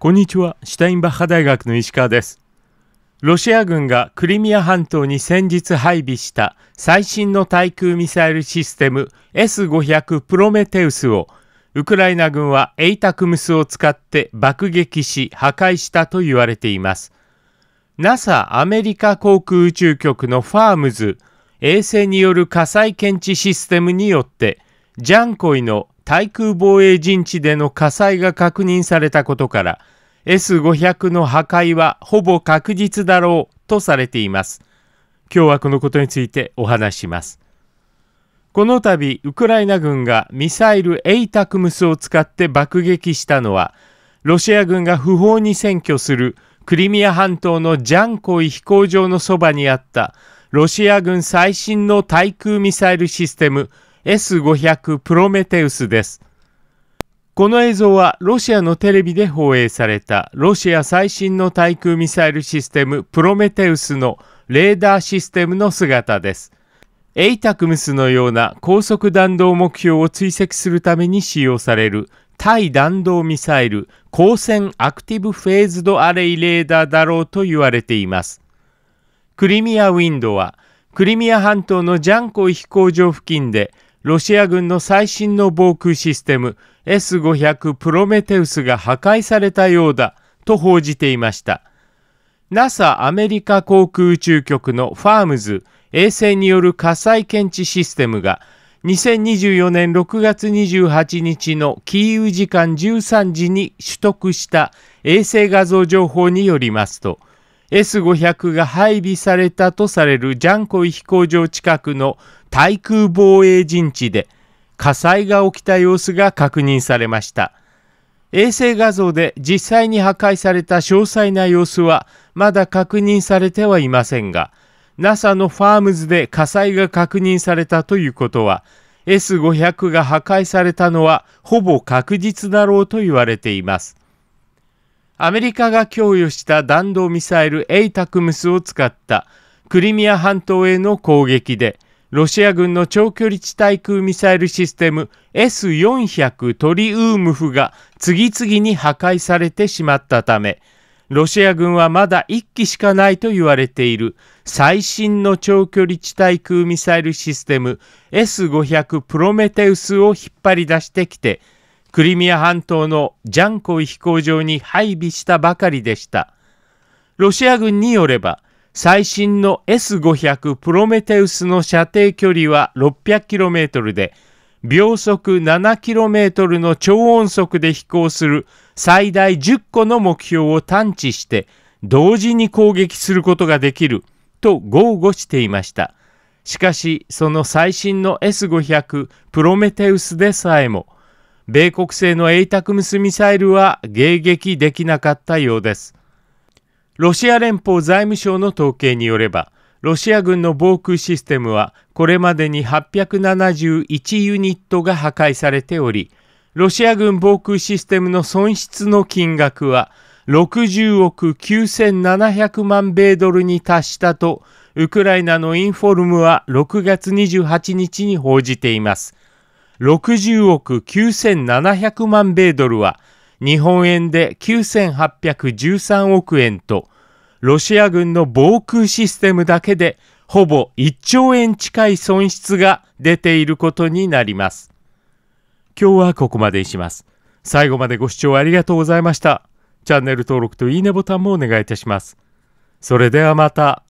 こんにちは、シュタインバッハ大学の石川です。ロシア軍がクリミア半島に先日配備した最新の対空ミサイルシステム S500 プロメテウスをウクライナ軍はエイタクムスを使って爆撃し破壊したと言われています。NASA アメリカ航空宇宙局のファームズ衛星による火災検知システムによってジャンコイの対空防衛陣地での火災が確認されたことから、S500 の破壊はほぼ確実だろうとされています。今日はこのことについてお話します。この度、ウクライナ軍がミサイル ATACMS を使って爆撃したのは、ロシア軍が不法に占拠するクリミア半島のジャンコイ飛行場のそばにあったロシア軍最新の対空ミサイルシステム S500 プロメテウスです。この映像はロシアのテレビで放映されたロシア最新の対空ミサイルシステムプロメテウスのレーダーシステムの姿です。エイタクムスのような高速弾道目標を追跡するために使用される対弾道ミサイル光線アクティブフェーズドアレイレーダーだろうと言われています。クリミアウィンドはクリミア半島のジャンコイ飛行場付近でロシア軍の最新の防空システム S500 プロメテウスが破壊されたようだと報じていました。NASA アメリカ航空宇宙局のファームズ衛星による火災検知システムが2024年6月28日のキーウ時間13時に取得した衛星画像情報によりますと S500 が配備されたとされるジャンコイ飛行場近くの対空防衛陣地で火災が起きた様子が確認されました。衛星画像で実際に破壊された詳細な様子はまだ確認されてはいませんが、NASA のファームズで火災が確認されたということは、S500 が破壊されたのはほぼ確実だろうと言われています。アメリカが供与した弾道ミサイル ATACMS を使ったクリミア半島への攻撃で、ロシア軍の長距離地対空ミサイルシステム S400 トリウムフが次々に破壊されてしまったため、ロシア軍はまだ1機しかないと言われている最新の長距離地対空ミサイルシステム S500 プロメテウスを引っ張り出してきて、クリミア半島のジャンコイ飛行場に配備したばかりでした。ロシア軍によれば、最新の S500 プロメテウスの射程距離は 600km で、秒速 7km の超音速で飛行する最大10個の目標を探知して、同時に攻撃することができると豪語していました。しかし、その最新の S500 プロメテウスでさえも、米国製の ATACMS ミサイルは迎撃できなかったようです。ロシア連邦財務省の統計によれば、ロシア軍の防空システムはこれまでに871ユニットが破壊されており、ロシア軍防空システムの損失の金額は60億9700万米ドルに達したと、ウクライナのインフォルムは6月28日に報じています。60億9700万米ドルは日本円で9813億円と、ロシア軍の防空システムだけでほぼ1兆円近い損失が出ていることになります。今日はここまでにします。最後までご視聴ありがとうございました。チャンネル登録といいねボタンもお願いいたします。それではまた。